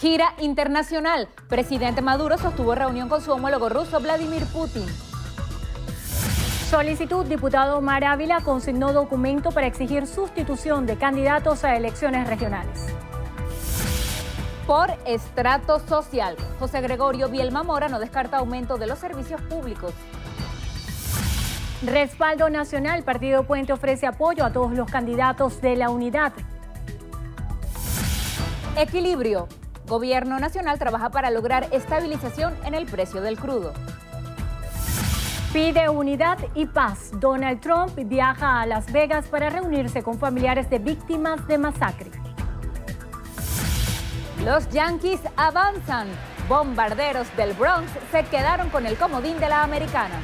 Gira internacional. Presidente Maduro sostuvo reunión con su homólogo ruso Vladimir Putin. Solicitud, diputado Omar Ávila consignó documento para exigir sustitución de candidatos a elecciones regionales. Por estrato social, José Gregorio Bielma Mora no descarta aumento de los servicios públicos. Respaldo Nacional, Partido Puente ofrece apoyo a todos los candidatos de la unidad. Equilibrio, Gobierno Nacional trabaja para lograr estabilización en el precio del crudo. Pide unidad y paz. Donald Trump viaja a Las Vegas para reunirse con familiares de víctimas de masacre. Los Yankees avanzan. Bombarderos del Bronx se quedaron con el comodín de la americana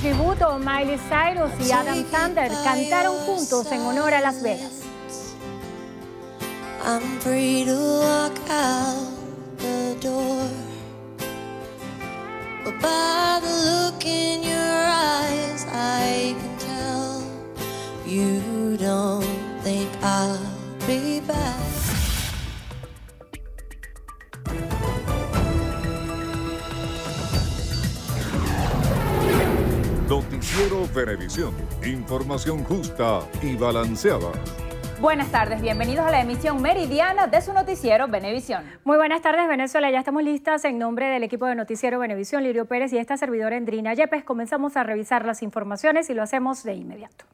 tributo Miley Cyrus y Adam Sandler cantaron juntos en honor a Las Vegas. I'm free to walk out the door. But by the look in your eyes, I can tell you don't think I'll be back. Noticiero Televisión, información justa y balanceada. Buenas tardes, bienvenidos a la emisión meridiana de su noticiero Benevisión. Muy buenas tardes, Venezuela. Ya estamos listas en nombre del equipo de noticiero Benevisión, Lirio Pérez y esta servidora Endrina Yepes. Comenzamos a revisar las informaciones y lo hacemos de inmediato.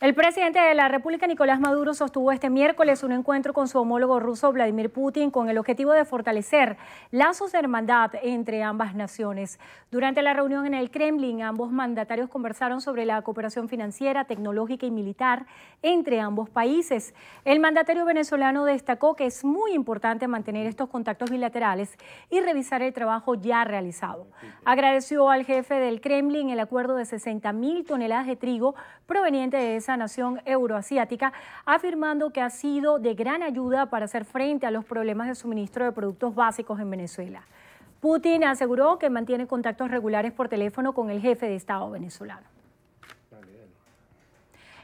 El presidente de la República, Nicolás Maduro, sostuvo este miércoles un encuentro con su homólogo ruso, Vladimir Putin, con el objetivo de fortalecer lazos de hermandad entre ambas naciones. Durante la reunión en el Kremlin, ambos mandatarios conversaron sobre la cooperación financiera, tecnológica y militar entre ambos países. El mandatario venezolano destacó que es muy importante mantener estos contactos bilaterales y revisar el trabajo ya realizado. Agradeció al jefe del Kremlin el acuerdo de 60 mil toneladas de trigo proveniente de esa la nación euroasiática, afirmando que ha sido de gran ayuda para hacer frente a los problemas de suministro de productos básicos en Venezuela. Putin aseguró que mantiene contactos regulares por teléfono con el jefe de Estado venezolano.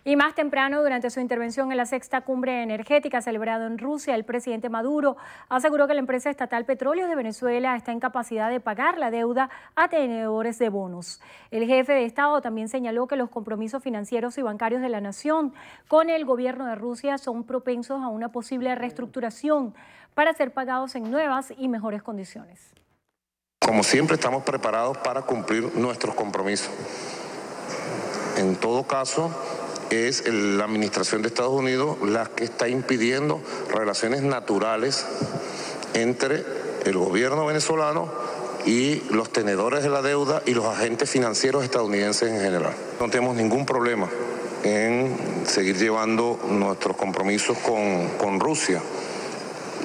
Y más temprano, durante su intervención en la sexta cumbre energética celebrada en Rusia, el presidente Maduro aseguró que la empresa estatal Petróleos de Venezuela está en capacidad de pagar la deuda a tenedores de bonos. El jefe de Estado también señaló que los compromisos financieros y bancarios de la nación con el gobierno de Rusia son propensos a una posible reestructuración para ser pagados en nuevas y mejores condiciones. Como siempre, estamos preparados para cumplir nuestros compromisos. En todo caso, es la administración de Estados Unidos la que está impidiendo relaciones naturales entre el gobierno venezolano y los tenedores de la deuda y los agentes financieros estadounidenses en general. No tenemos ningún problema en seguir llevando nuestros compromisos con, Rusia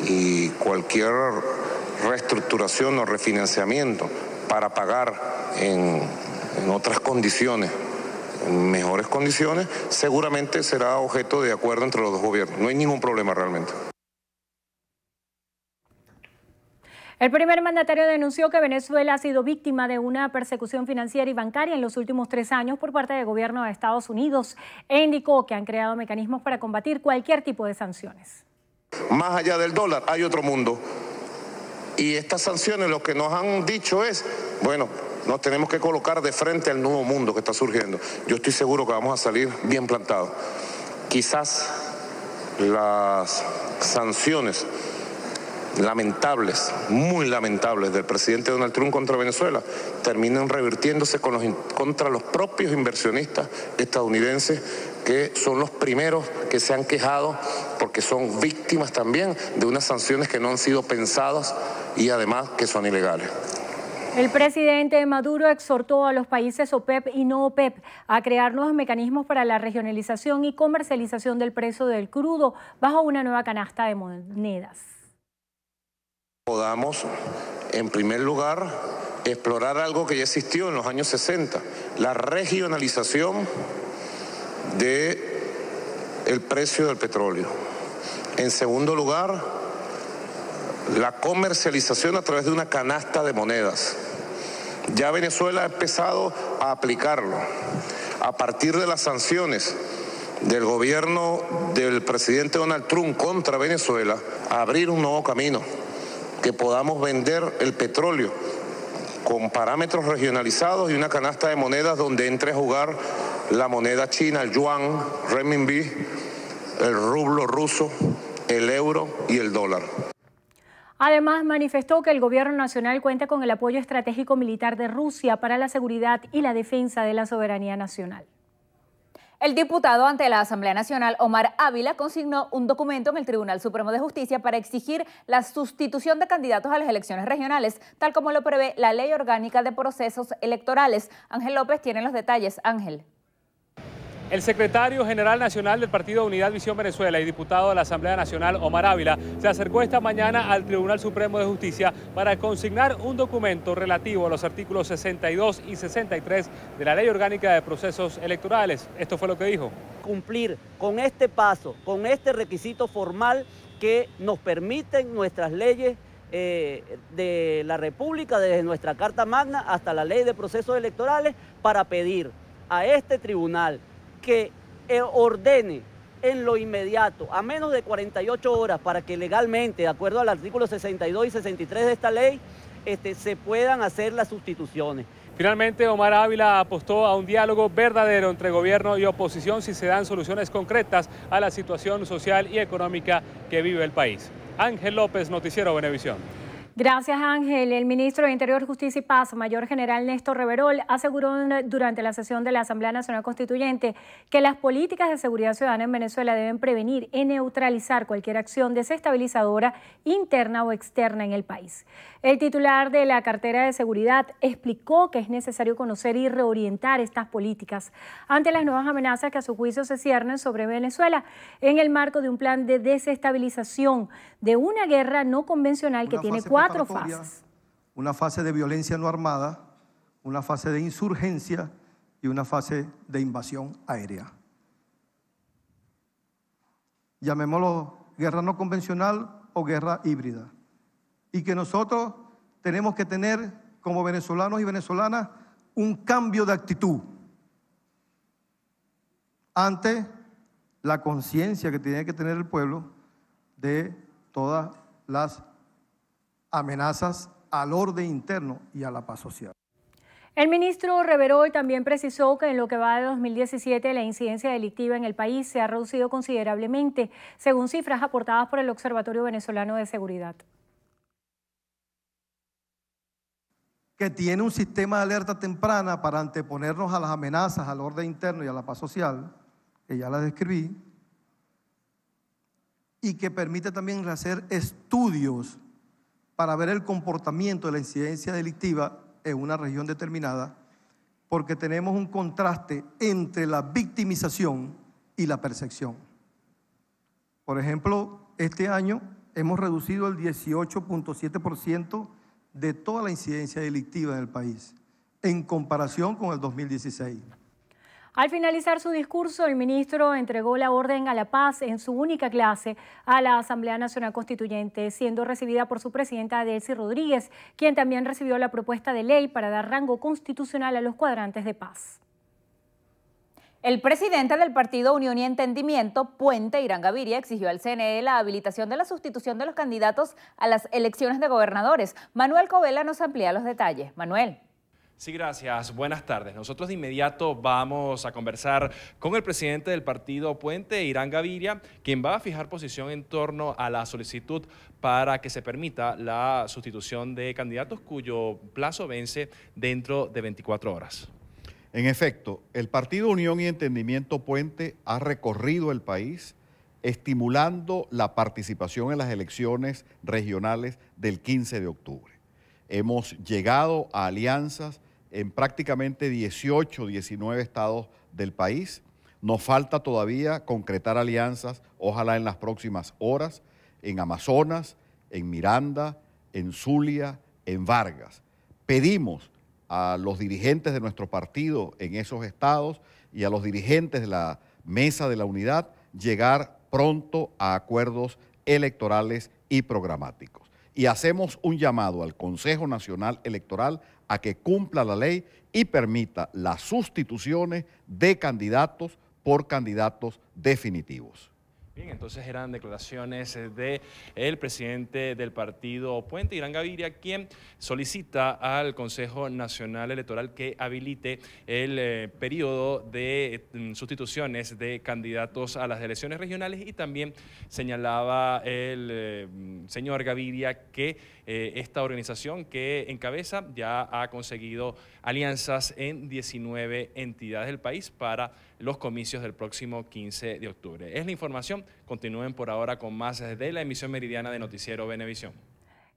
y cualquier reestructuración o refinanciamiento para pagar en, en otras condiciones mejores condiciones, seguramente será objeto de acuerdo entre los dos gobiernos. No hay ningún problema realmente. El primer mandatario denunció que Venezuela ha sido víctima de una persecución financiera y bancaria en los últimos tres años por parte del gobierno de Estados Unidos e indicó que han creado mecanismos para combatir cualquier tipo de sanciones. Más allá del dólar hay otro mundo. Y estas sanciones lo que nos han dicho es, bueno, nos tenemos que colocar de frente al nuevo mundo que está surgiendo. Yo estoy seguro que vamos a salir bien plantados. Quizás las sanciones lamentables, muy lamentables, del presidente Donald Trump contra Venezuela terminan revirtiéndose contra los propios inversionistas estadounidenses que son los primeros que se han quejado porque son víctimas también de unas sanciones que no han sido pensadas y además que son ilegales. El presidente Maduro exhortó a los países OPEP e y no OPEP e a crear nuevos mecanismos para la regionalización y comercialización del precio del crudo bajo una nueva canasta de monedas. Podamos, en primer lugar, explorar algo que ya existió en los años 60, la regionalización del el precio del petróleo. En segundo lugar, la comercialización a través de una canasta de monedas. Ya Venezuela ha empezado a aplicarlo. A partir de las sanciones del gobierno del presidente Donald Trump contra Venezuela, a abrir un nuevo camino, que podamos vender el petróleo con parámetros regionalizados y una canasta de monedas donde entre a jugar la moneda china, el yuan, renminbi, el rublo ruso, el euro y el dólar. Además, manifestó que el gobierno nacional cuenta con el apoyo estratégico militar de Rusia para la seguridad y la defensa de la soberanía nacional. El diputado ante la Asamblea Nacional, Omar Ávila, consignó un documento en el Tribunal Supremo de Justicia para exigir la sustitución de candidatos a las elecciones regionales, tal como lo prevé la Ley Orgánica de Procesos Electorales. Ángel López tiene los detalles. Ángel. El secretario general nacional del Partido Unidad Visión Venezuela y diputado de la Asamblea Nacional, Omar Ávila, se acercó esta mañana al Tribunal Supremo de Justicia para consignar un documento relativo a los artículos 62 y 63 de la Ley Orgánica de Procesos Electorales. Esto fue lo que dijo. Cumplir con este paso, con este requisito formal que nos permiten nuestras leyes eh, de la República, desde nuestra Carta Magna hasta la Ley de Procesos Electorales, para pedir a este tribunal que eh, ordene en lo inmediato, a menos de 48 horas, para que legalmente, de acuerdo al artículo 62 y 63 de esta ley, este, se puedan hacer las sustituciones. Finalmente, Omar Ávila apostó a un diálogo verdadero entre gobierno y oposición si se dan soluciones concretas a la situación social y económica que vive el país. Ángel López, Noticiero Venevisión. Gracias, Ángel. El ministro de Interior, Justicia y Paz, Mayor General Néstor Reverol, aseguró durante la sesión de la Asamblea Nacional Constituyente que las políticas de seguridad ciudadana en Venezuela deben prevenir y neutralizar cualquier acción desestabilizadora interna o externa en el país. El titular de la cartera de seguridad explicó que es necesario conocer y reorientar estas políticas ante las nuevas amenazas que a su juicio se ciernen sobre Venezuela en el marco de un plan de desestabilización de una guerra no convencional que tiene cuatro cuatro fases. Una fase de violencia no armada, una fase de insurgencia y una fase de invasión aérea. Llamémoslo guerra no convencional o guerra híbrida. Y que nosotros tenemos que tener como venezolanos y venezolanas un cambio de actitud ante la conciencia que tiene que tener el pueblo de todas las amenazas al orden interno y a la paz social. El ministro Reveroy también precisó que en lo que va de 2017 la incidencia delictiva en el país se ha reducido considerablemente, según cifras aportadas por el Observatorio Venezolano de Seguridad. que tiene un sistema de alerta temprana para anteponernos a las amenazas, al orden interno y a la paz social, que ya la describí, y que permite también hacer estudios para ver el comportamiento de la incidencia delictiva en una región determinada, porque tenemos un contraste entre la victimización y la percepción. Por ejemplo, este año hemos reducido el 18.7% de toda la incidencia delictiva en el país, en comparación con el 2016. Al finalizar su discurso, el ministro entregó la orden a la paz en su única clase a la Asamblea Nacional Constituyente, siendo recibida por su presidenta Delcy Rodríguez, quien también recibió la propuesta de ley para dar rango constitucional a los cuadrantes de paz. El presidente del partido Unión y Entendimiento, Puente Irán Gaviria, exigió al CNE la habilitación de la sustitución de los candidatos a las elecciones de gobernadores. Manuel Covela nos amplía los detalles. Manuel. Sí, gracias. Buenas tardes. Nosotros de inmediato vamos a conversar con el presidente del partido Puente, Irán Gaviria, quien va a fijar posición en torno a la solicitud para que se permita la sustitución de candidatos cuyo plazo vence dentro de 24 horas. En efecto, el Partido Unión y Entendimiento Puente ha recorrido el país estimulando la participación en las elecciones regionales del 15 de octubre. Hemos llegado a alianzas en prácticamente 18, 19 estados del país. Nos falta todavía concretar alianzas, ojalá en las próximas horas, en Amazonas, en Miranda, en Zulia, en Vargas. Pedimos a los dirigentes de nuestro partido en esos estados y a los dirigentes de la Mesa de la Unidad llegar pronto a acuerdos electorales y programáticos. Y hacemos un llamado al Consejo Nacional Electoral a que cumpla la ley y permita las sustituciones de candidatos por candidatos definitivos. Bien, entonces eran declaraciones eh, de el presidente del partido Puente, Irán Gaviria, quien solicita al Consejo Nacional Electoral que habilite el eh, periodo de mm, sustituciones de candidatos a las elecciones regionales y también señalaba el eh, mm, señor Gaviria que eh, esta organización que encabeza ya ha conseguido alianzas en 19 entidades del país para los comicios del próximo 15 de octubre. Es la información. Continúen por ahora con más desde la emisión meridiana de Noticiero Benevisión.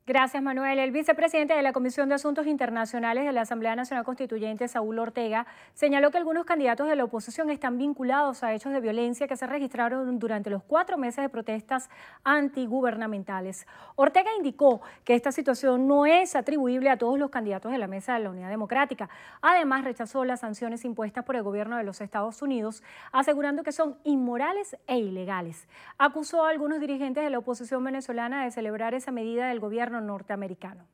Gracias, Manuel. El vicepresidente de la Comisión de Asuntos Internacionales de la Asamblea Nacional Constituyente, Saúl Ortega, señaló que algunos candidatos de la oposición están vinculados a hechos de violencia que se registraron durante los cuatro meses de protestas antigubernamentales. Ortega indicó que esta situación no es atribuible a todos los candidatos de la Mesa de la Unidad Democrática. Además, rechazó las sanciones impuestas por el gobierno de los Estados Unidos, asegurando que son inmorales e ilegales. Acusó a algunos dirigentes de la oposición venezolana de celebrar esa medida del gobierno norteamericano.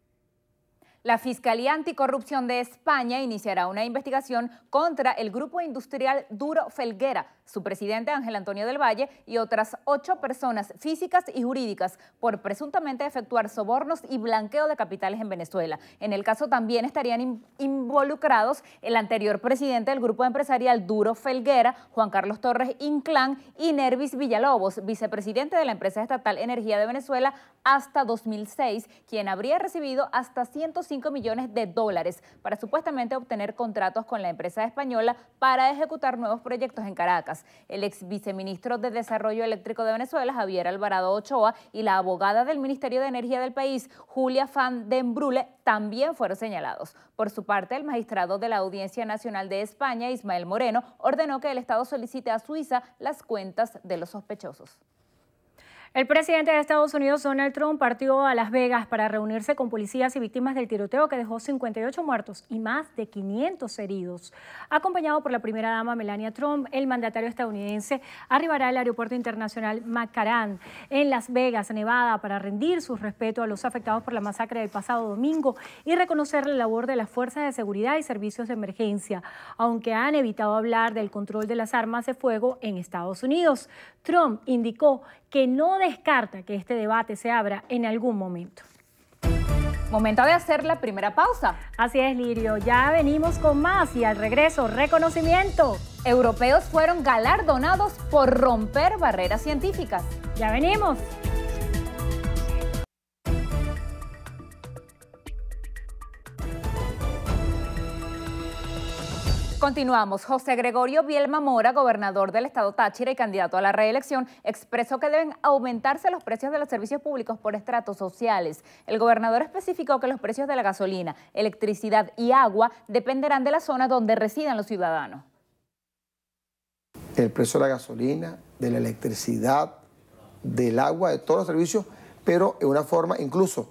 La Fiscalía Anticorrupción de España iniciará una investigación contra el grupo industrial Duro Felguera, su presidente Ángel Antonio del Valle y otras ocho personas físicas y jurídicas por presuntamente efectuar sobornos y blanqueo de capitales en Venezuela. En el caso también estarían involucrados el anterior presidente del grupo empresarial Duro Felguera, Juan Carlos Torres Inclán y Nervis Villalobos, vicepresidente de la empresa estatal Energía de Venezuela hasta 2006, quien habría recibido hasta 150 millones de dólares para supuestamente obtener contratos con la empresa española para ejecutar nuevos proyectos en Caracas. El ex viceministro de Desarrollo Eléctrico de Venezuela, Javier Alvarado Ochoa, y la abogada del Ministerio de Energía del país, Julia Fan de Embrule, también fueron señalados. Por su parte, el magistrado de la Audiencia Nacional de España, Ismael Moreno, ordenó que el Estado solicite a Suiza las cuentas de los sospechosos. El presidente de Estados Unidos, Donald Trump, partió a Las Vegas para reunirse con policías y víctimas del tiroteo que dejó 58 muertos y más de 500 heridos. Acompañado por la primera dama Melania Trump, el mandatario estadounidense arribará al aeropuerto internacional Macarán en Las Vegas, Nevada, para rendir su respeto a los afectados por la masacre del pasado domingo y reconocer la labor de las fuerzas de seguridad y servicios de emergencia, aunque han evitado hablar del control de las armas de fuego en Estados Unidos. Trump indicó que no descarta que este debate se abra en algún momento. Momento de hacer la primera pausa. Así es, Lirio. Ya venimos con más y al regreso, reconocimiento. Europeos fueron galardonados por romper barreras científicas. Ya venimos. Continuamos. José Gregorio Bielma Mora, gobernador del estado Táchira y candidato a la reelección, expresó que deben aumentarse los precios de los servicios públicos por estratos sociales. El gobernador especificó que los precios de la gasolina, electricidad y agua dependerán de la zona donde residan los ciudadanos. El precio de la gasolina, de la electricidad, del agua, de todos los servicios, pero en una forma incluso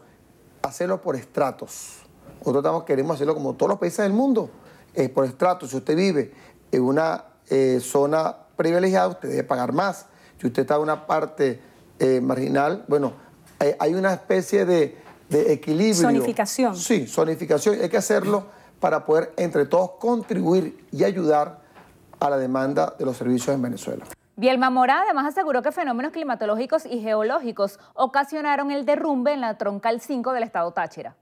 hacerlo por estratos. Nosotros queremos hacerlo como todos los países del mundo. Eh, por estrato. Si usted vive en una eh, zona privilegiada, usted debe pagar más. Si usted está en una parte eh, marginal, bueno, hay una especie de, de, equilibrio. Sonificación. Sí, zonificación. Hay que hacerlo para poder entre todos contribuir y ayudar a la demanda de los servicios en Venezuela. Bielma Mora además aseguró que fenómenos climatológicos y geológicos ocasionaron el derrumbe en la troncal 5 del estado Táchira.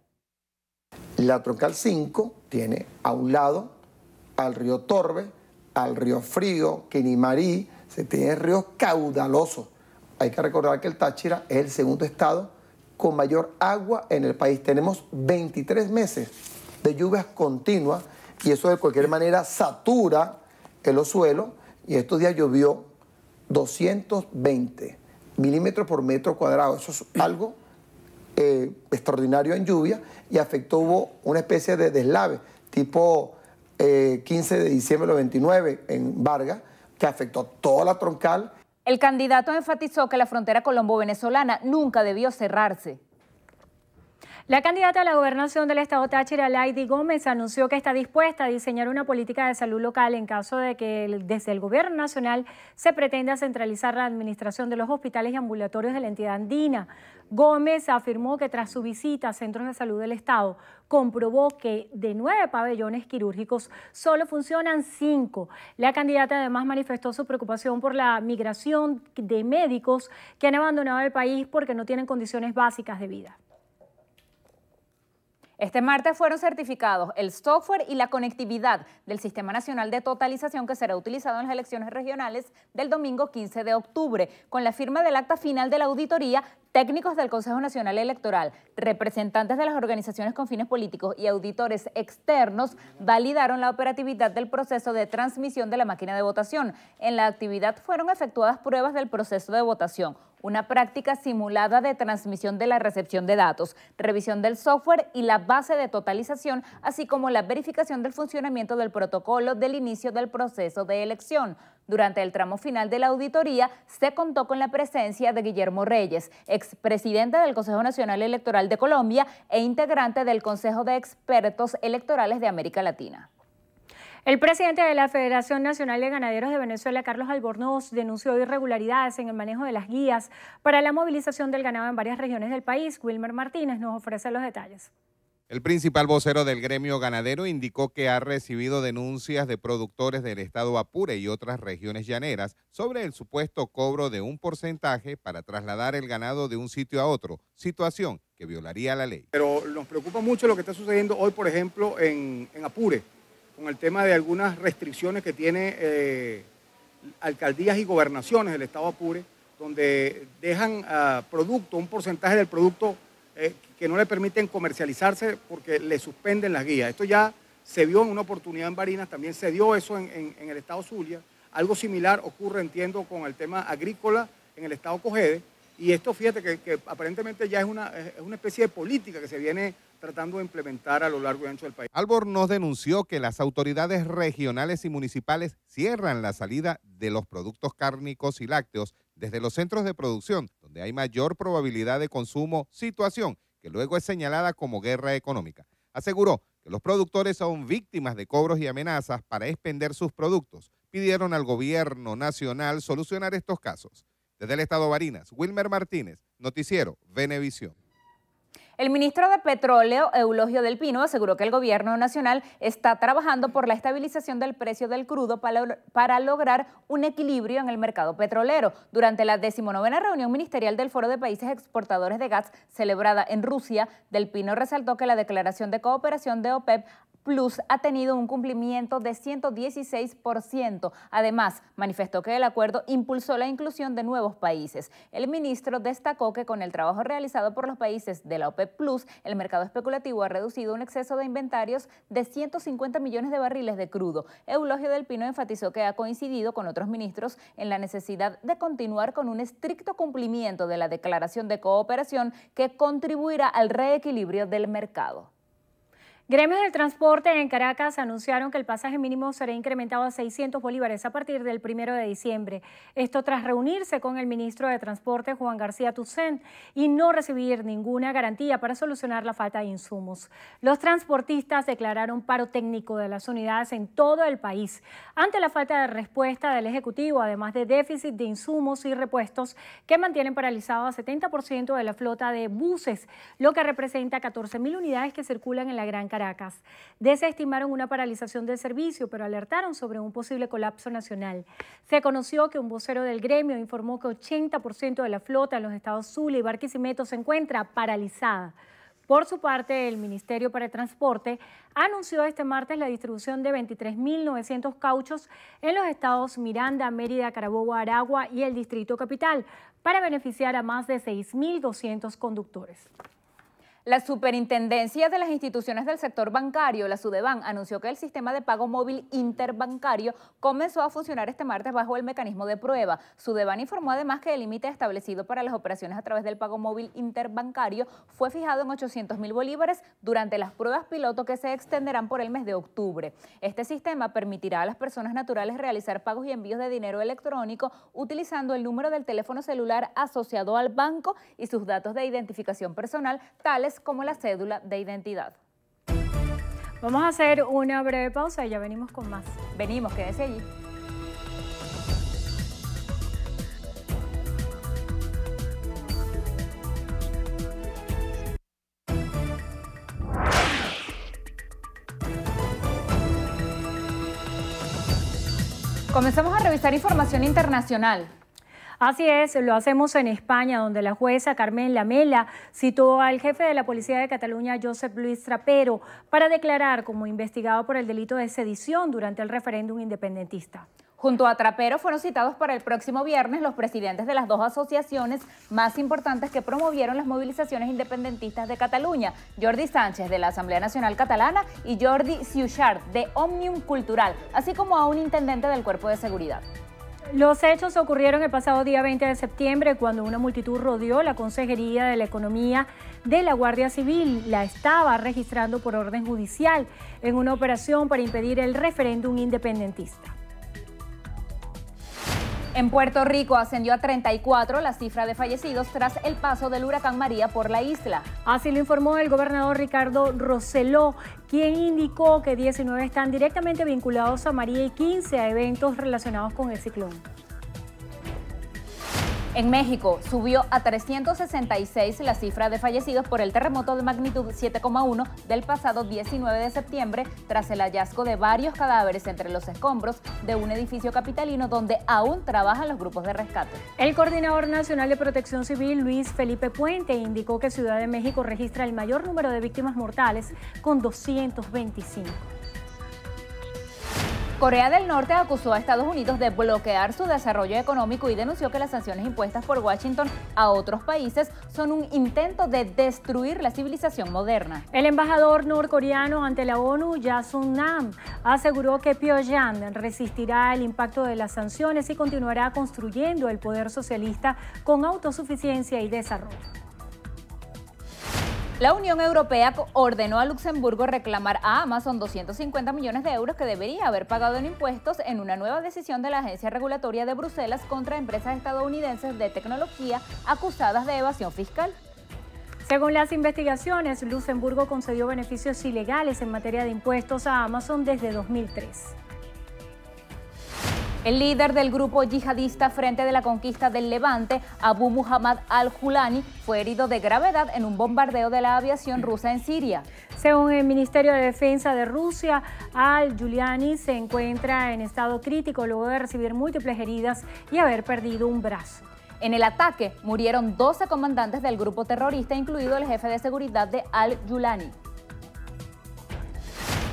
La troncal 5 tiene a un lado al río Torbe, al río Frío, Quinimarí, se tiene ríos caudalosos. Hay que recordar que el Táchira es el segundo estado con mayor agua en el país. Tenemos 23 meses de lluvias continuas y eso de cualquier manera satura el suelo. y estos días llovió 220 milímetros por metro cuadrado. Eso es algo eh, extraordinario en lluvia y afectó hubo una especie de deslave, tipo 15 eh, de diciembre del 29 en Vargas, que afectó toda la troncal. El candidato enfatizó que la frontera colombo-venezolana nunca debió cerrarse. La candidata a la gobernación del estado Táchira, Laidy Gómez, anunció que está dispuesta a diseñar una política de salud local en caso de que desde el gobierno nacional se pretenda centralizar la administración de los hospitales y ambulatorios de la entidad andina. Gómez afirmó que tras su visita a centros de salud del estado, comprobó que de nueve pabellones quirúrgicos solo funcionan cinco. La candidata además manifestó su preocupación por la migración de médicos que han abandonado el país porque no tienen condiciones básicas de vida. Este martes fueron certificados el software y la conectividad del Sistema Nacional de Totalización que será utilizado en las elecciones regionales del domingo 15 de octubre, con la firma del acta final de la auditoría Técnicos del Consejo Nacional Electoral, representantes de las organizaciones con fines políticos y auditores externos validaron la operatividad del proceso de transmisión de la máquina de votación. En la actividad fueron efectuadas pruebas del proceso de votación, una práctica simulada de transmisión de la recepción de datos, revisión del software y la base de totalización, así como la verificación del funcionamiento del protocolo del inicio del proceso de elección. Durante el tramo final de la auditoría se contó con la presencia de Guillermo Reyes, expresidente del Consejo Nacional Electoral de Colombia e integrante del Consejo de Expertos Electorales de América Latina. El presidente de la Federación Nacional de Ganaderos de Venezuela, Carlos Albornoz, denunció irregularidades en el manejo de las guías para la movilización del ganado en varias regiones del país. Wilmer Martínez nos ofrece los detalles. El principal vocero del gremio ganadero indicó que ha recibido denuncias de productores del estado Apure y otras regiones llaneras sobre el supuesto cobro de un porcentaje para trasladar el ganado de un sitio a otro, situación que violaría la ley. Pero nos preocupa mucho lo que está sucediendo hoy, por ejemplo, en, Apure, con el tema de algunas restricciones que tiene eh, alcaldías y gobernaciones del estado Apure, donde dejan ah, producto, un porcentaje del producto eh, que no le permiten comercializarse porque le suspenden las guías. Esto ya se vio en una oportunidad en Barinas, también se dio eso en, el estado Zulia. Algo similar ocurre, entiendo, con el tema agrícola en el estado Cogede. Y esto, fíjate, que, aparentemente ya es una, es una especie de política que se viene tratando de implementar a lo largo y ancho del país. nos denunció que las autoridades regionales y municipales cierran la salida de los productos cárnicos y lácteos desde los centros de producción, donde hay mayor probabilidad de consumo, situación luego es señalada como guerra económica. Aseguró que los productores son víctimas de cobros y amenazas para expender sus productos. Pidieron al gobierno nacional solucionar estos casos. Desde el estado Barinas, Wilmer Martínez, Noticiero, Venevisión. El ministro de Petróleo, Eulogio del Pino, aseguró que el gobierno nacional está trabajando por la estabilización del precio del crudo para, lograr un equilibrio en el mercado petrolero. Durante la decimonovena reunión ministerial del Foro de Países Exportadores de Gas celebrada en Rusia, del Pino resaltó que la declaración de cooperación de OPEP Plus ha tenido un cumplimiento de 116%. Además, manifestó que el acuerdo impulsó la inclusión de nuevos países. El ministro destacó que con el trabajo realizado por los países de la OPEP Plus, el mercado especulativo ha reducido un exceso de inventarios de 150 millones de barriles de crudo. Eulogio del Pino enfatizó que ha coincidido con otros ministros en la necesidad de continuar con un estricto cumplimiento de la declaración de cooperación que contribuirá al reequilibrio del mercado. Gremios del transporte en Caracas anunciaron que el pasaje mínimo será incrementado a 600 bolívares a partir del 1 de diciembre. Esto tras reunirse con el ministro de Transporte, Juan García Tuzén, y no recibir ninguna garantía para solucionar la falta de insumos. Los transportistas declararon paro técnico de las unidades en todo el país ante la falta de respuesta del Ejecutivo, además de déficit de insumos y repuestos que mantienen paralizado a 70% de la flota de buses, lo que representa 14.000 unidades que circulan en la Gran Canaria Caracas. Desestimaron una paralización del servicio, pero alertaron sobre un posible colapso nacional. Se conoció que un vocero del gremio informó que 80% de la flota en los estados Zulia y Barquisimeto se encuentra paralizada. Por su parte, el Ministerio para el Transporte anunció este martes la distribución de 23.900 cauchos en los estados Miranda, Mérida, Carabobo, Aragua y el Distrito Capital para beneficiar a más de 6.200 conductores. La Superintendencia de las Instituciones del Sector Bancario, la Sudeban, anunció que el sistema de pago móvil interbancario comenzó a funcionar este martes bajo el mecanismo de prueba. Sudeban informó además que el límite establecido para las operaciones a través del pago móvil interbancario fue fijado en 800 mil bolívares durante las pruebas piloto que se extenderán por el mes de octubre. Este sistema permitirá a las personas naturales realizar pagos y envíos de dinero electrónico utilizando el número del teléfono celular asociado al banco y sus datos de identificación personal, tales como la cédula de identidad. Vamos a hacer una breve pausa y ya venimos con más. Venimos, quédese allí. Comenzamos a revisar información internacional. Así es, lo hacemos en España, donde la jueza Carmen Lamela citó al jefe de la Policía de Cataluña, Josep Luis Trapero, para declarar como investigado por el delito de sedición durante el referéndum independentista. Junto a Trapero fueron citados para el próximo viernes los presidentes de las dos asociaciones más importantes que promovieron las movilizaciones independentistas de Cataluña, Jordi Sánchez de la Asamblea Nacional Catalana y Jordi Ciuchard de Omnium Cultural, así como a un intendente del Cuerpo de Seguridad. Los hechos ocurrieron el pasado día 20 de septiembre cuando una multitud rodeó la Consejería de la Economía de la Guardia Civil. La estaba registrando por orden judicial en una operación para impedir el referéndum independentista. En Puerto Rico ascendió a 34 la cifra de fallecidos tras el paso del huracán María por la isla. Así lo informó el gobernador Ricardo Roseló, quien indicó que 19 están directamente vinculados a María y 15 a eventos relacionados con el ciclón. En México subió a 366 la cifra de fallecidos por el terremoto de magnitud 7,1 del pasado 19 de septiembre tras el hallazgo de varios cadáveres entre los escombros de un edificio capitalino donde aún trabajan los grupos de rescate. El coordinador nacional de protección civil Luis Felipe Puente indicó que Ciudad de México registra el mayor número de víctimas mortales con 225. Corea del Norte acusó a Estados Unidos de bloquear su desarrollo económico y denunció que las sanciones impuestas por Washington a otros países son un intento de destruir la civilización moderna. El embajador norcoreano ante la ONU, Ya nam aseguró que Pyongyang resistirá el impacto de las sanciones y continuará construyendo el poder socialista con autosuficiencia y desarrollo. La Unión Europea ordenó a Luxemburgo reclamar a Amazon 250 millones de euros que debería haber pagado en impuestos en una nueva decisión de la Agencia Regulatoria de Bruselas contra empresas estadounidenses de tecnología acusadas de evasión fiscal. Según las investigaciones, Luxemburgo concedió beneficios ilegales en materia de impuestos a Amazon desde 2003. El líder del grupo yihadista Frente de la Conquista del Levante, Abu Muhammad al-Julani, fue herido de gravedad en un bombardeo de la aviación rusa en Siria. Según el Ministerio de Defensa de Rusia, al-Juliani se encuentra en estado crítico luego de recibir múltiples heridas y haber perdido un brazo. En el ataque murieron 12 comandantes del grupo terrorista, incluido el jefe de seguridad de al-Julani.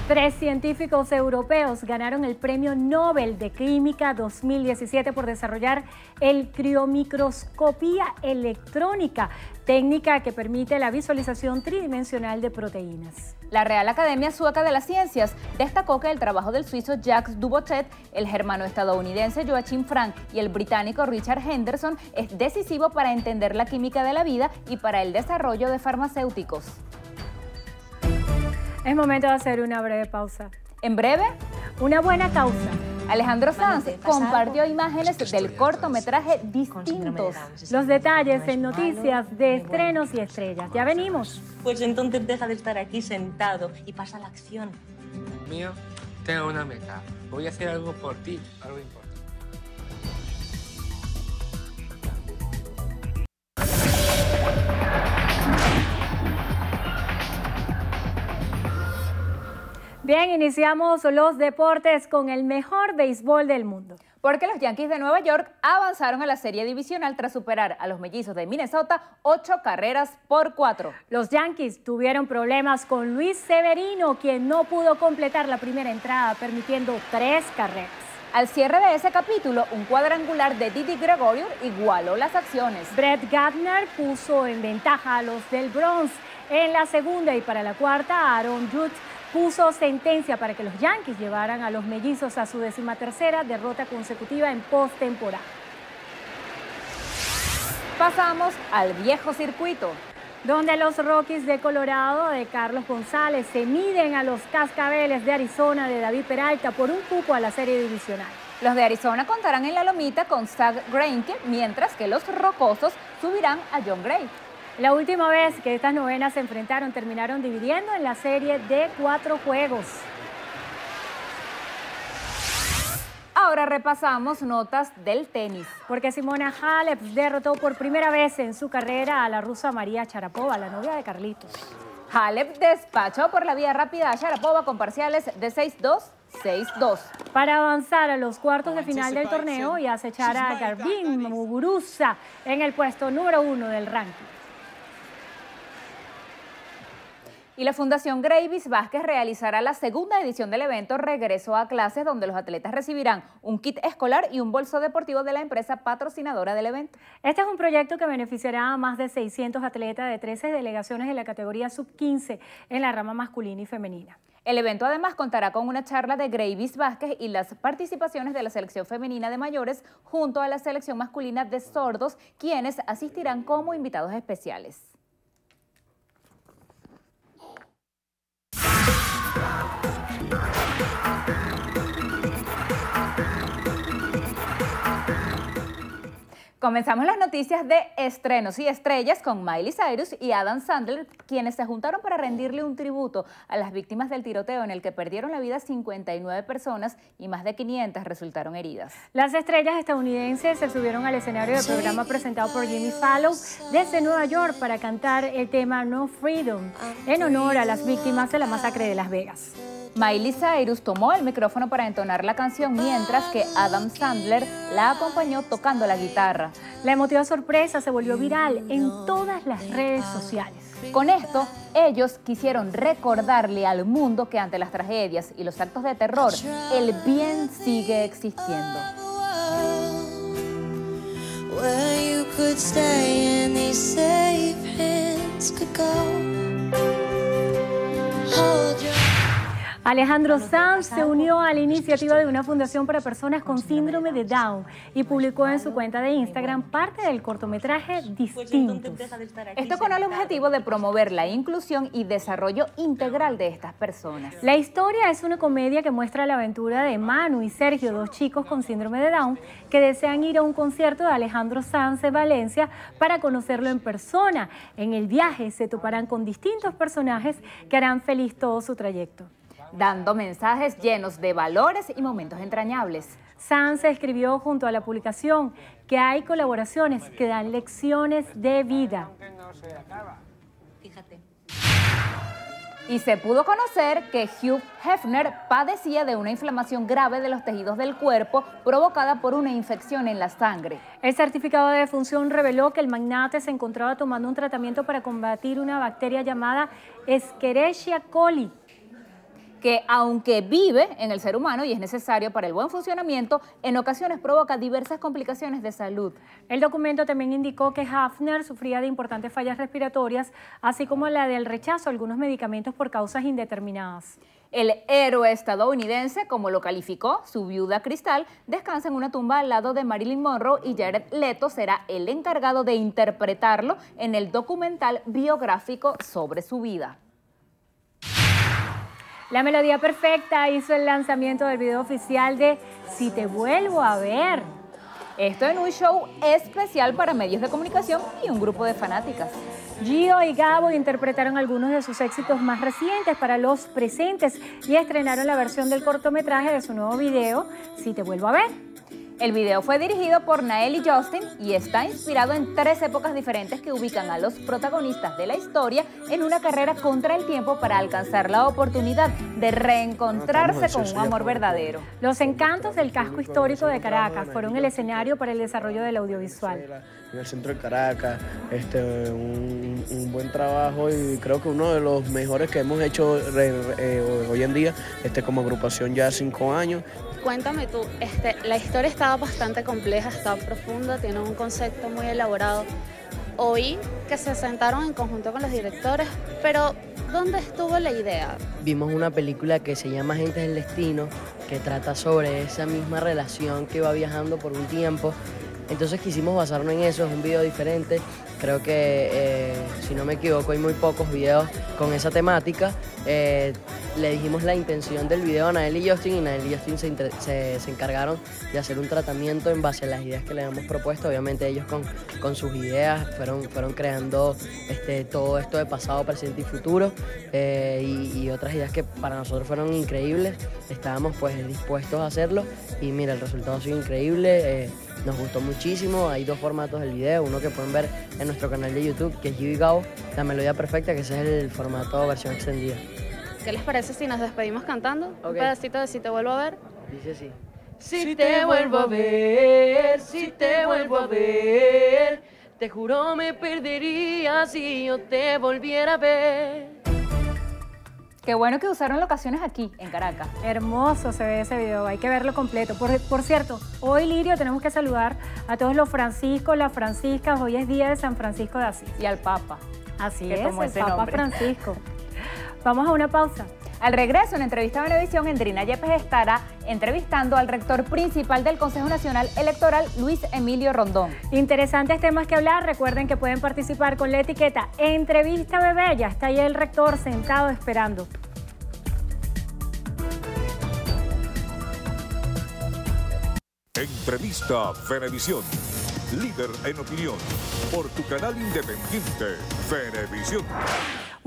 Tres científicos europeos ganaron el Premio Nobel de Química 2017 por desarrollar el criomicroscopía electrónica, técnica que permite la visualización tridimensional de proteínas. La Real Academia Sueca de las Ciencias destacó que el trabajo del suizo Jacques Dubochet, el germano-estadounidense Joachim Frank y el británico Richard Henderson es decisivo para entender la química de la vida y para el desarrollo de farmacéuticos. Es momento de hacer una breve pausa. ¿En breve? Una buena causa. Alejandro Sanz compartió imágenes del cortometraje Distintos. Los detalles en noticias de estrenos y estrellas. Ya venimos. Pues entonces deja de estar aquí sentado y pasa a la acción. Mío, tengo una meta. Voy a hacer algo por ti, algo importante. Bien, iniciamos los deportes con el mejor béisbol del mundo. Porque los Yankees de Nueva York avanzaron a la serie divisional tras superar a los mellizos de Minnesota ocho carreras por cuatro. Los Yankees tuvieron problemas con Luis Severino, quien no pudo completar la primera entrada, permitiendo tres carreras. Al cierre de ese capítulo, un cuadrangular de Didi Gregorio igualó las acciones. Brett Gardner puso en ventaja a los del Bronx en la segunda y para la cuarta Aaron Judge puso sentencia para que los Yankees llevaran a los mellizos a su decimatercera derrota consecutiva en postemporada. Pasamos al viejo circuito, donde los Rockies de Colorado de Carlos González se miden a los Cascabeles de Arizona de David Peralta por un cupo a la serie divisional. Los de Arizona contarán en la lomita con Zach Greinke, mientras que los rocosos subirán a John Gray. La última vez que estas novenas se enfrentaron terminaron dividiendo en la serie de cuatro juegos. Ahora repasamos notas del tenis. Porque Simona Halep derrotó por primera vez en su carrera a la rusa María Charapova, la novia de Carlitos. Halep despachó por la vía rápida a Sharapova con parciales de 6-2, 6-2. Para avanzar a los cuartos de final del torneo y acechar a Garbine Muguruza en el puesto número uno del ranking. Y la Fundación Gravis Vázquez realizará la segunda edición del evento Regreso a Clases, donde los atletas recibirán un kit escolar y un bolso deportivo de la empresa patrocinadora del evento. Este es un proyecto que beneficiará a más de 600 atletas de 13 delegaciones de la categoría sub-15 en la rama masculina y femenina. El evento además contará con una charla de Gravis Vázquez y las participaciones de la selección femenina de mayores junto a la selección masculina de sordos, quienes asistirán como invitados especiales. Comenzamos las noticias de estrenos y estrellas con Miley Cyrus y Adam Sandler, quienes se juntaron para rendirle un tributo a las víctimas del tiroteo en el que perdieron la vida 59 personas y más de 500 resultaron heridas. Las estrellas estadounidenses se subieron al escenario del programa presentado por Jimmy Fallon desde Nueva York para cantar el tema No Freedom en honor a las víctimas de la masacre de Las Vegas. Miley Cyrus tomó el micrófono para entonar la canción mientras que Adam Sandler la acompañó tocando la guitarra. La emotiva sorpresa se volvió viral en todas las redes sociales. Con esto, ellos quisieron recordarle al mundo que ante las tragedias y los actos de terror, el bien sigue existiendo. Alejandro Sanz se unió a la iniciativa de una fundación para personas con síndrome de Down y publicó en su cuenta de Instagram parte del cortometraje Distintos. Esto con el objetivo de promover la inclusión y desarrollo integral de estas personas. La historia es una comedia que muestra la aventura de Manu y Sergio, dos chicos con síndrome de Down que desean ir a un concierto de Alejandro Sanz en Valencia para conocerlo en persona. En el viaje se toparán con distintos personajes que harán feliz todo su trayecto dando mensajes llenos de valores y momentos entrañables. Sanz escribió junto a la publicación que hay colaboraciones que dan lecciones de vida. Y se pudo conocer que Hugh Hefner padecía de una inflamación grave de los tejidos del cuerpo provocada por una infección en la sangre. El certificado de defunción reveló que el magnate se encontraba tomando un tratamiento para combatir una bacteria llamada Escherichia coli, que aunque vive en el ser humano y es necesario para el buen funcionamiento, en ocasiones provoca diversas complicaciones de salud. El documento también indicó que Hafner sufría de importantes fallas respiratorias, así como la del rechazo a algunos medicamentos por causas indeterminadas. El héroe estadounidense, como lo calificó su viuda Cristal, descansa en una tumba al lado de Marilyn Monroe y Jared Leto será el encargado de interpretarlo en el documental biográfico sobre su vida. La Melodía Perfecta hizo el lanzamiento del video oficial de Si te vuelvo a ver. Esto en un show especial para medios de comunicación y un grupo de fanáticas. Gio y Gabo interpretaron algunos de sus éxitos más recientes para los presentes y estrenaron la versión del cortometraje de su nuevo video Si te vuelvo a ver. El video fue dirigido por Nael y Justin y está inspirado en tres épocas diferentes que ubican a los protagonistas de la historia en una carrera contra el tiempo para alcanzar la oportunidad de reencontrarse con un amor verdadero. Los encantos del casco histórico de Caracas fueron el escenario para el desarrollo del audiovisual. En el centro de Caracas, este, un, buen trabajo y creo que uno de los mejores que hemos hecho eh, hoy en día, este, como agrupación ya cinco años cuéntame tú, este, la historia estaba bastante compleja, estaba profunda, tiene un concepto muy elaborado. Oí que se sentaron en conjunto con los directores, pero ¿dónde estuvo la idea? Vimos una película que se llama Gente del Destino, que trata sobre esa misma relación que va viajando por un tiempo. Entonces quisimos basarnos en eso, es un video diferente, Creo que, eh, si no me equivoco, hay muy pocos videos con esa temática. Eh, le dijimos la intención del video a Nael y Justin y Nael y Justin se, encargaron de hacer un tratamiento en base a las ideas que le habíamos propuesto. Obviamente ellos con, sus ideas fueron, fueron creando este, todo esto de pasado, presente y futuro eh, y, otras ideas que para nosotros fueron increíbles. Estábamos pues dispuestos a hacerlo y mira, el resultado ha sido increíble nos gustó muchísimo. Hay dos formatos del video, uno que pueden ver en nuestro canal de YouTube, que es Gibi Gao, La Melodía Perfecta, que ese es el formato versión extendida. ¿Qué les parece si nos despedimos cantando? Un pedacito de Si te vuelvo a ver. Dice así. Si te vuelvo a ver, si te vuelvo a ver, te juro me perdería si yo te volviera a ver. Qué bueno que usaron locaciones aquí, en Caracas. Hermoso se ve ese video, hay que verlo completo. Por, cierto, hoy Lirio tenemos que saludar a todos los Franciscos, las Franciscas, hoy es día de San Francisco de Asís. Y al Papa. Así es, el Papa Francisco. Vamos a una pausa. Al regreso, en entrevista a Venevisión, Endrina Yepes estará entrevistando al rector principal del Consejo Nacional Electoral, Luis Emilio Rondón. Interesantes temas que hablar. Recuerden que pueden participar con la etiqueta Entrevista Bebé. Ya está ahí el rector sentado esperando. Entrevista Fenevisión. líder en opinión, por tu canal independiente, Televisión.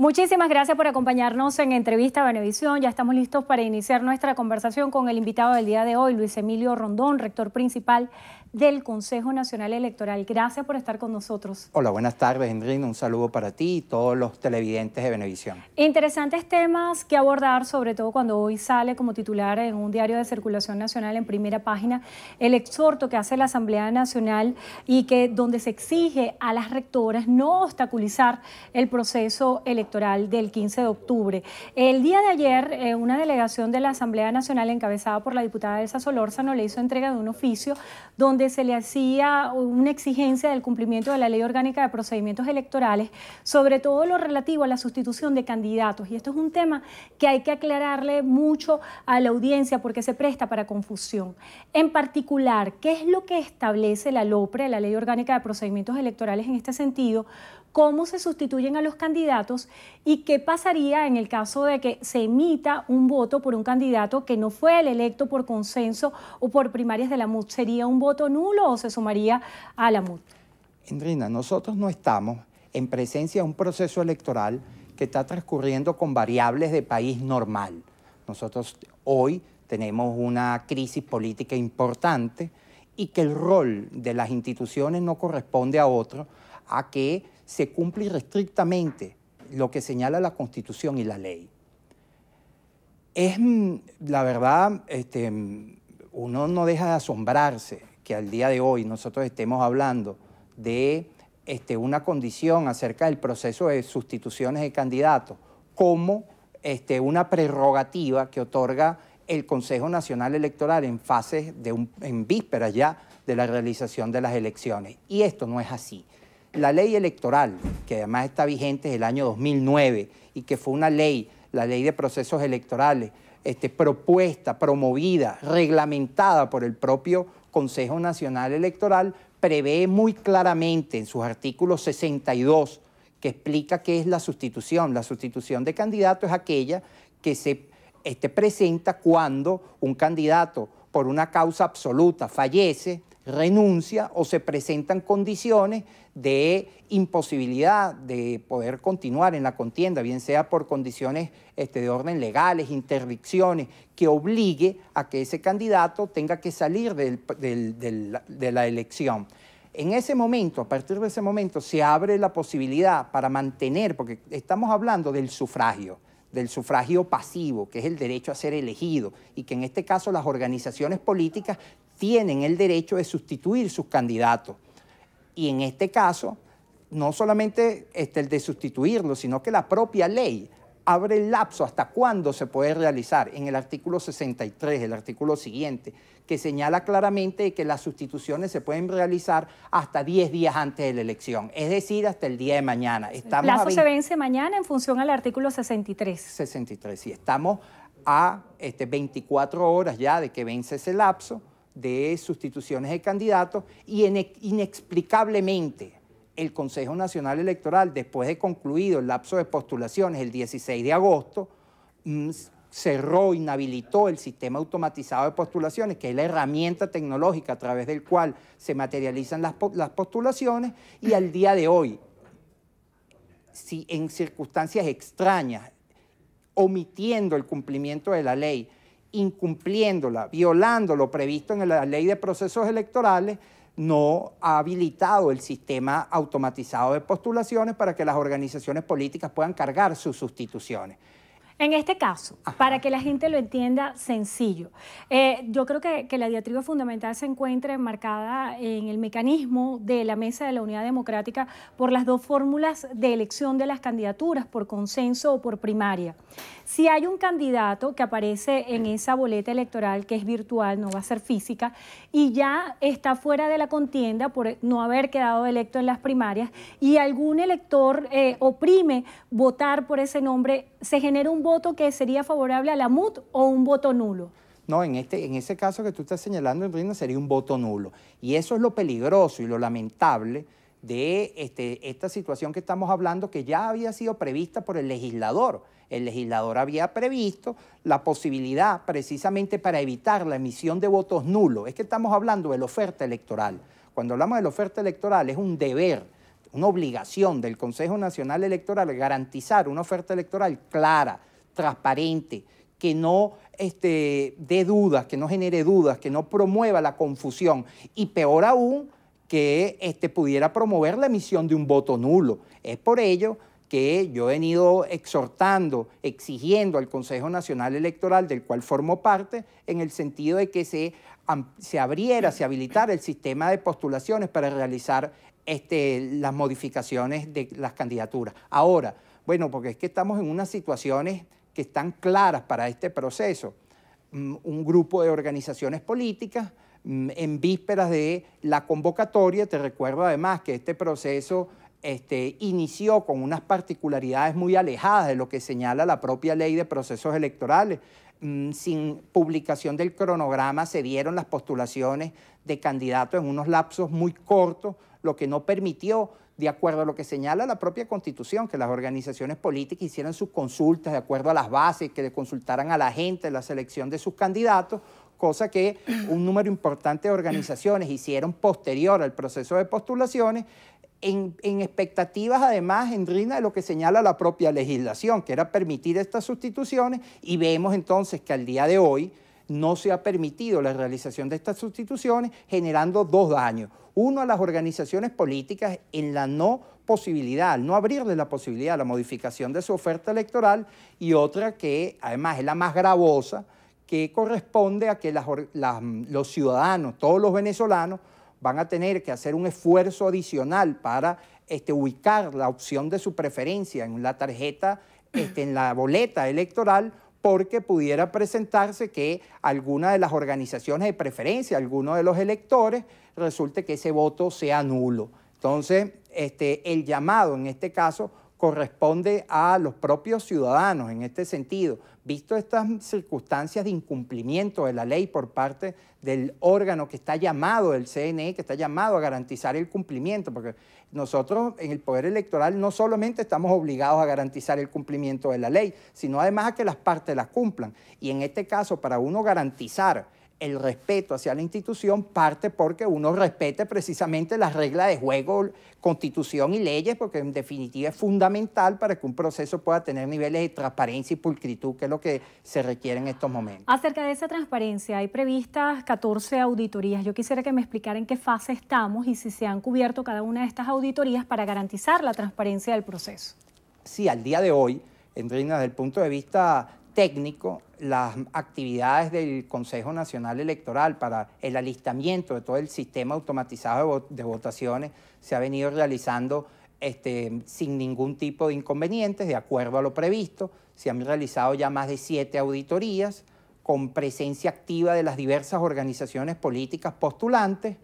Muchísimas gracias por acompañarnos en Entrevista a Benevisión. Ya estamos listos para iniciar nuestra conversación con el invitado del día de hoy, Luis Emilio Rondón, rector principal del Consejo Nacional Electoral. Gracias por estar con nosotros. Hola, buenas tardes, Endrina. Un saludo para ti y todos los televidentes de Benevisión. Interesantes temas que abordar, sobre todo cuando hoy sale como titular en un diario de circulación nacional en primera página el exhorto que hace la Asamblea Nacional y que donde se exige a las rectoras no obstaculizar el proceso electoral del 15 de octubre. El día de ayer, eh, una delegación de la Asamblea Nacional encabezada por la diputada Elsa Solórzano le hizo entrega de un oficio donde donde se le hacía una exigencia del cumplimiento de la Ley Orgánica de Procedimientos Electorales, sobre todo lo relativo a la sustitución de candidatos. Y esto es un tema que hay que aclararle mucho a la audiencia porque se presta para confusión. En particular, ¿qué es lo que establece la LOPRE, la Ley Orgánica de Procedimientos Electorales en este sentido? cómo se sustituyen a los candidatos y qué pasaría en el caso de que se emita un voto por un candidato que no fue el electo por consenso o por primarias de la MUD. ¿Sería un voto nulo o se sumaría a la MUD? Indrina, nosotros no estamos en presencia de un proceso electoral que está transcurriendo con variables de país normal. Nosotros hoy tenemos una crisis política importante y que el rol de las instituciones no corresponde a otro a que se cumple irrestrictamente lo que señala la Constitución y la ley. Es, mm, la verdad, este, mm, uno no deja de asombrarse que al día de hoy nosotros estemos hablando de este, una condición acerca del proceso de sustituciones de candidatos como este, una prerrogativa que otorga el Consejo Nacional Electoral en fases de en vísperas ya de la realización de las elecciones. Y esto no es así. La ley electoral, que además está vigente desde el año 2009 y que fue una ley, la ley de procesos electorales, este, propuesta, promovida, reglamentada por el propio Consejo Nacional Electoral, prevé muy claramente en sus artículos 62 que explica qué es la sustitución. La sustitución de candidato es aquella que se este, presenta cuando un candidato por una causa absoluta fallece renuncia o se presentan condiciones de imposibilidad de poder continuar en la contienda, bien sea por condiciones este, de orden legales, interdicciones, que obligue a que ese candidato tenga que salir de la elección. En ese momento, a partir de ese momento, se abre la posibilidad para mantener, porque estamos hablando del sufragio, del sufragio pasivo, que es el derecho a ser elegido, y que en este caso las organizaciones políticas tienen el derecho de sustituir sus candidatos. Y en este caso, no solamente este, el de sustituirlo, sino que la propia ley abre el lapso hasta cuándo se puede realizar en el artículo 63, el artículo siguiente, que señala claramente que las sustituciones se pueden realizar hasta 10 días antes de la elección, es decir, hasta el día de mañana. el plazo se vence mañana en función al artículo 63. 63, y estamos a 24 este, horas ya de que vence ese lapso de sustituciones de candidatos y inexplicablemente el Consejo Nacional Electoral, después de concluido el lapso de postulaciones el 16 de agosto, mm, cerró, inhabilitó el sistema automatizado de postulaciones, que es la herramienta tecnológica a través del cual se materializan las, las postulaciones, y al día de hoy, si en circunstancias extrañas, omitiendo el cumplimiento de la ley, incumpliéndola, violando lo previsto en la ley de procesos electorales, no ha habilitado el sistema automatizado de postulaciones para que las organizaciones políticas puedan cargar sus sustituciones. En este caso, para que la gente lo entienda sencillo, eh, yo creo que, la diatriba fundamental se encuentra enmarcada en el mecanismo de la mesa de la unidad democrática por las dos fórmulas de elección de las candidaturas, por consenso o por primaria. Si hay un candidato que aparece en esa boleta electoral que es virtual, no va a ser física, y ya está fuera de la contienda por no haber quedado electo en las primarias, y algún elector eh, oprime votar por ese nombre se genera un voto que sería favorable a la MUT o un voto nulo. No, en, este, en ese caso que tú estás señalando, Enrique, sería un voto nulo. Y eso es lo peligroso y lo lamentable de este, esta situación que estamos hablando, que ya había sido prevista por el legislador. El legislador había previsto la posibilidad, precisamente para evitar la emisión de votos nulos. Es que estamos hablando de la oferta electoral. Cuando hablamos de la oferta electoral, es un deber una obligación del Consejo Nacional Electoral garantizar una oferta electoral clara, transparente, que no este, dé dudas, que no genere dudas, que no promueva la confusión y peor aún, que este, pudiera promover la emisión de un voto nulo. Es por ello que yo he venido exhortando, exigiendo al Consejo Nacional Electoral, del cual formo parte, en el sentido de que se, se abriera, se habilitara el sistema de postulaciones para realizar este, las modificaciones de las candidaturas. Ahora, bueno, porque es que estamos en unas situaciones que están claras para este proceso. Mm, un grupo de organizaciones políticas mm, en vísperas de la convocatoria, te recuerdo además que este proceso este, inició con unas particularidades muy alejadas de lo que señala la propia ley de procesos electorales. Mm, sin publicación del cronograma se dieron las postulaciones de candidatos en unos lapsos muy cortos lo que no permitió, de acuerdo a lo que señala la propia Constitución, que las organizaciones políticas hicieran sus consultas de acuerdo a las bases, que le consultaran a la gente la selección de sus candidatos, cosa que un número importante de organizaciones hicieron posterior al proceso de postulaciones, en, en, expectativas además en rina de lo que señala la propia legislación, que era permitir estas sustituciones, y vemos entonces que al día de hoy no se ha permitido la realización de estas sustituciones, generando dos daños. Uno a las organizaciones políticas en la no posibilidad, al no abrirle la posibilidad a la modificación de su oferta electoral, y otra que además es la más gravosa, que corresponde a que mm, los ciudadanos, todos los venezolanos, van a tener que hacer un esfuerzo adicional para este, ubicar la opción de su preferencia en la tarjeta, este, en la boleta electoral porque pudiera presentarse que alguna de las organizaciones de preferencia, alguno de los electores, resulte que ese voto sea nulo. Entonces, este, el llamado en este caso corresponde a los propios ciudadanos en este sentido, visto estas circunstancias de incumplimiento de la ley por parte del órgano que está llamado, el CNE, que está llamado a garantizar el cumplimiento, porque nosotros en el Poder Electoral no solamente estamos obligados a garantizar el cumplimiento de la ley, sino además a que las partes las cumplan. Y en este caso, para uno garantizar el respeto hacia la institución parte porque uno respete precisamente las reglas de juego, constitución y leyes, porque en definitiva es fundamental para que un proceso pueda tener niveles de transparencia y pulcritud, que es lo que se requiere en estos momentos. Acerca de esa transparencia, hay previstas 14 auditorías. Yo quisiera que me explicara en qué fase estamos y si se han cubierto cada una de estas auditorías para garantizar la transparencia del proceso. Sí, al día de hoy, Endrina, desde el punto de vista técnico las actividades del Consejo Nacional Electoral para el alistamiento de todo el sistema automatizado de votaciones se ha venido realizando este, sin ningún tipo de inconvenientes, de acuerdo a lo previsto. Se han realizado ya más de siete auditorías con presencia activa de las diversas organizaciones políticas postulantes,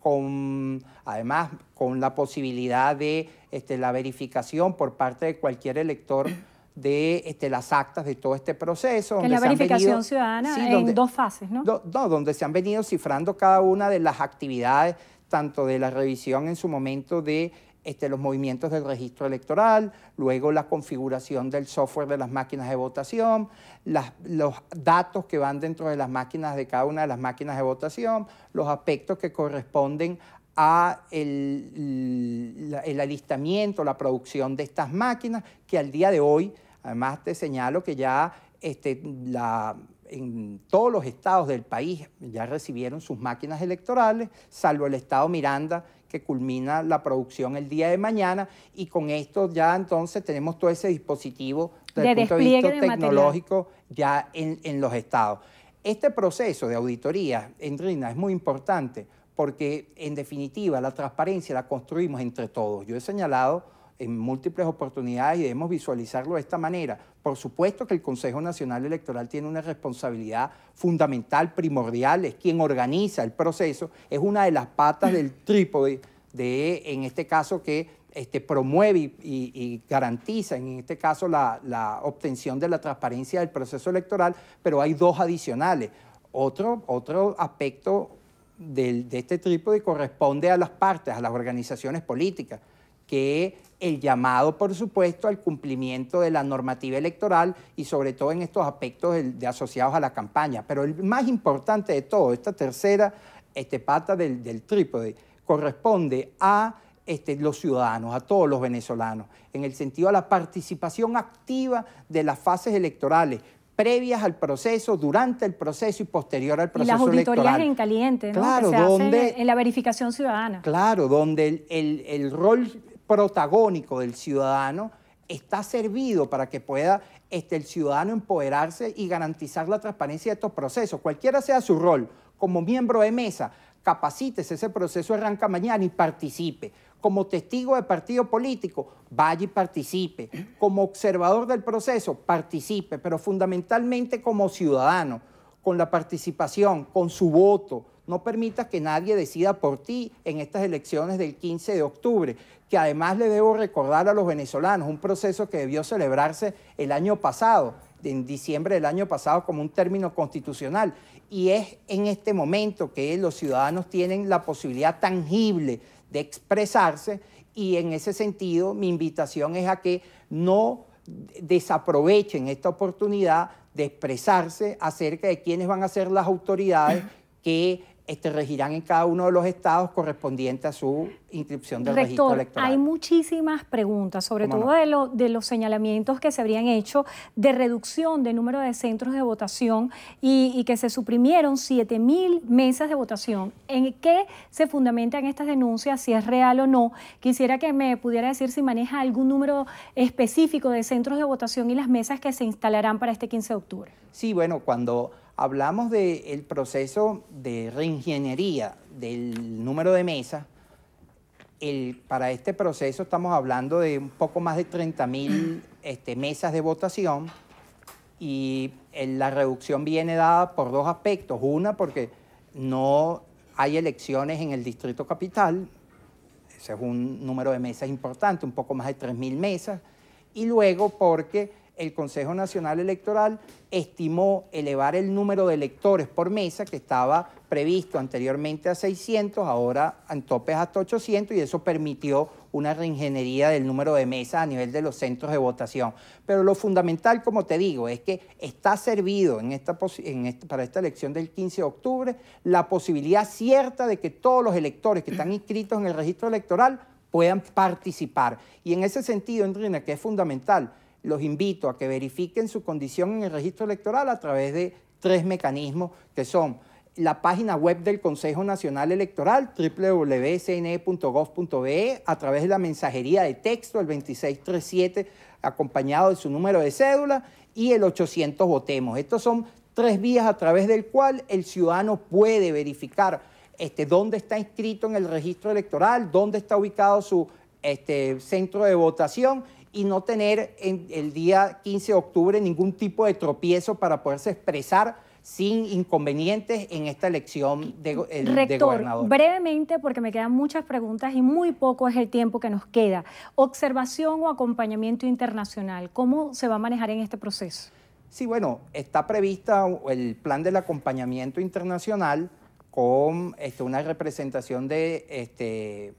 con, además con la posibilidad de este, la verificación por parte de cualquier elector de este, las actas de todo este proceso. En la verificación ciudadana en dos fases, ¿no? no, donde se han venido cifrando cada una de las actividades, tanto de la revisión en su momento de este, los movimientos del registro electoral, luego la configuración del software de las máquinas de votación, las, los datos que van dentro de las máquinas de cada una de las máquinas de votación, los aspectos que corresponden a el, el, alistamiento, la producción de estas máquinas, que al día de hoy, además te señalo que ya este, la, en todos los estados del país ya recibieron sus máquinas electorales, salvo el estado Miranda, que culmina la producción el día de mañana, y con esto ya entonces tenemos todo ese dispositivo de de vista tecnológico ya en, en los estados. Este proceso de auditoría, Endrina, es muy importante porque en definitiva la transparencia la construimos entre todos. Yo he señalado en múltiples oportunidades y debemos visualizarlo de esta manera. Por supuesto que el Consejo Nacional Electoral tiene una responsabilidad fundamental, primordial, es quien organiza el proceso, es una de las patas del trípode de, en este caso, que este, promueve y, garantiza, en este caso, la, obtención de la transparencia del proceso electoral, pero hay dos adicionales. Otro, otro aspecto de, este trípode corresponde a las partes, a las organizaciones políticas, que el llamado, por supuesto, al cumplimiento de la normativa electoral y sobre todo en estos aspectos asociados a la campaña. Pero el más importante de todo, esta tercera este, pata del, trípode, corresponde a este, los ciudadanos, a todos los venezolanos, en el sentido de la participación activa de las fases electorales, previas al proceso, durante el proceso y posterior al proceso electoral. Y las auditorías en caliente, ¿no? Claro, en la verificación ciudadana. Claro, donde el, rol protagónico del ciudadano está servido para que pueda este, el ciudadano empoderarse y garantizar la transparencia de estos procesos. Cualquiera sea su rol, como miembro de mesa, capacítese, ese proceso arranca mañana y participe como testigo de partido político, vaya y participe. Como observador del proceso, participe, pero fundamentalmente como ciudadano, con la participación, con su voto. No permitas que nadie decida por ti en estas elecciones del 15 de octubre, que además le debo recordar a los venezolanos, un proceso que debió celebrarse el año pasado, en diciembre del año pasado como un término constitucional. Y es en este momento que los ciudadanos tienen la posibilidad tangible de expresarse y en ese sentido mi invitación es a que no desaprovechen esta oportunidad de expresarse acerca de quiénes van a ser las autoridades que este, regirán en cada uno de los estados correspondiente a su inscripción del registro electoral. Hay muchísimas preguntas, sobre todo de, los señalamientos que se habrían hecho de reducción de número de centros de votación y, y que se suprimieron 7.000 mesas de votación. ¿En qué se fundamentan estas denuncias, si es real o no? Quisiera que me pudiera decir si maneja algún número específico de centros de votación y las mesas que se instalarán para este 15 de octubre. Sí, bueno, cuando hablamos del proceso de reingeniería del número de mesas. para este proceso estamos hablando de un poco más de 30.000 este, mesas de votación y la reducción viene dada por dos aspectos. Una, porque no hay elecciones en el distrito capital, ese es un número de mesas importante, un poco más de 3.000 mesas, y luego porque el Consejo Nacional Electoral estimó elevar el número de electores por mesa que estaba previsto anteriormente a 600, ahora en topes hasta 800 y eso permitió una reingeniería del número de mesas a nivel de los centros de votación. Pero lo fundamental, como te digo, es que está servido en esta, para esta elección del 15 de octubre la posibilidad cierta de que todos los electores que están inscritos en el registro electoral puedan participar. Y en ese sentido, Andrina, que es fundamental, los invito a que verifiquen su condición en el registro electoral a través de tres mecanismos que son la página web del Consejo Nacional Electoral, www.cne.gov.be, a través de la mensajería de texto, el 2637, acompañado de su número de cédula, y el 800 Votemos. Estos son tres vías a través del cual el ciudadano puede verificar este, dónde está inscrito en el registro electoral, dónde está ubicado su este, centro de votación y no tener el día 15 de octubre ningún tipo de tropiezo para poderse expresar sin inconvenientes en esta elección de, el, Rector, gobernador. brevemente, porque me quedan muchas preguntas y muy poco es el tiempo que nos queda. Observación o acompañamiento internacional, ¿cómo se va a manejar en este proceso? Sí, bueno, está prevista el plan del acompañamiento internacional con este, una representación de este,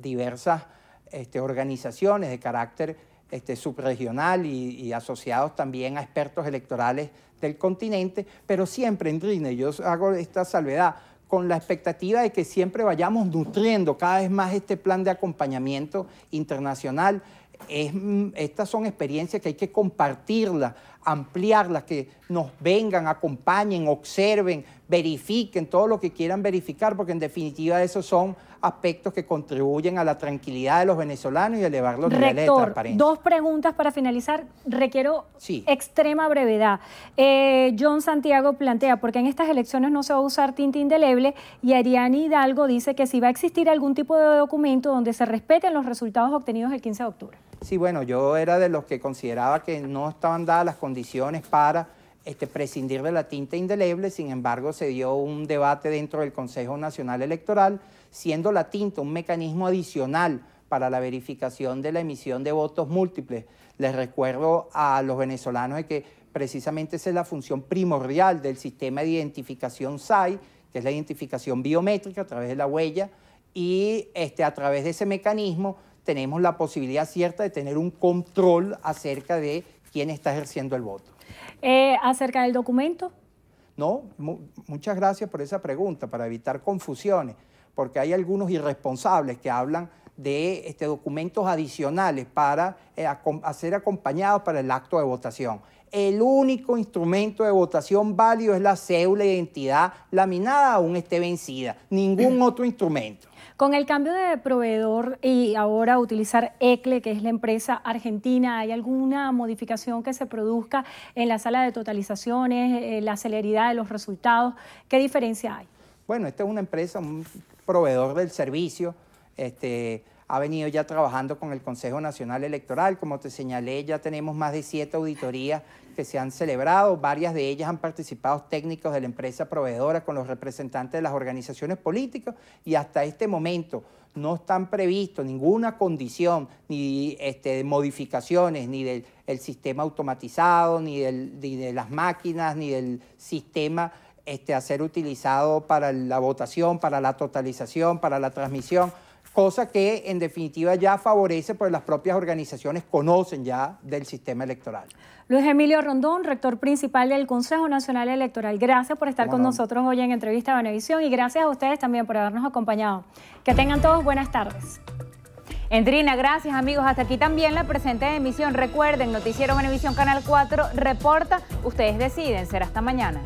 diversas este, organizaciones de carácter este, subregional y, asociados también a expertos electorales del continente, pero siempre en yo hago esta salvedad, con la expectativa de que siempre vayamos nutriendo cada vez más este plan de acompañamiento internacional. Mm, estas son experiencias que hay que compartirlas ampliarlas, que nos vengan, acompañen, observen, verifiquen todo lo que quieran verificar, porque en definitiva esos son aspectos que contribuyen a la tranquilidad de los venezolanos y elevar los niveles de transparencia. Dos preguntas para finalizar. Requiero extrema brevedad. Eh, John Santiago plantea, porque en estas elecciones no se va a usar tinta indeleble y Ariane Hidalgo dice que si va a existir algún tipo de documento donde se respeten los resultados obtenidos el 15 de octubre. Sí, bueno, yo era de los que consideraba que no estaban dadas las condiciones para este, prescindir de la tinta indeleble, sin embargo se dio un debate dentro del Consejo Nacional Electoral, siendo la tinta un mecanismo adicional para la verificación de la emisión de votos múltiples. Les recuerdo a los venezolanos de que precisamente esa es la función primordial del sistema de identificación SAI, que es la identificación biométrica a través de la huella, y este, a través de ese mecanismo tenemos la posibilidad cierta de tener un control acerca de quién está ejerciendo el voto. Eh, acerca del documento. No, muchas gracias por esa pregunta, para evitar confusiones, porque hay algunos irresponsables que hablan de este, documentos adicionales para eh, ser acompañados para el acto de votación. El único instrumento de votación válido es la cédula de identidad laminada, aún esté vencida. Ningún otro instrumento. Con el cambio de proveedor y ahora utilizar ECLE, que es la empresa argentina, ¿hay alguna modificación que se produzca en la sala de totalizaciones, eh, la celeridad de los resultados? ¿Qué diferencia hay? Bueno, esta es una empresa, un proveedor del servicio. Este, ha venido ya trabajando con el Consejo Nacional Electoral. Como te señalé, ya tenemos más de siete auditorías que se han celebrado. Varias de ellas han participado técnicos de la empresa proveedora con los representantes de las organizaciones políticas y hasta este momento no están previstos ninguna condición, ni este, de modificaciones, ni del sistema automatizado, ni, de las máquinas, ni del sistema este, a ser utilizado para la votación, para la totalización, para la transmisión cosa que en definitiva ya favorece, pues las propias organizaciones conocen ya del sistema electoral. Luis Emilio Rondón, rector principal del Consejo Nacional Electoral, gracias por estar con nosotros hoy en Entrevista a Benevisión y gracias a ustedes también por habernos acompañado. Que tengan todos buenas tardes. Endrina, gracias amigos. Hasta aquí también la presente emisión. Recuerden, Noticiero Benevisión Canal 4 reporta. Ustedes deciden. Será hasta mañana.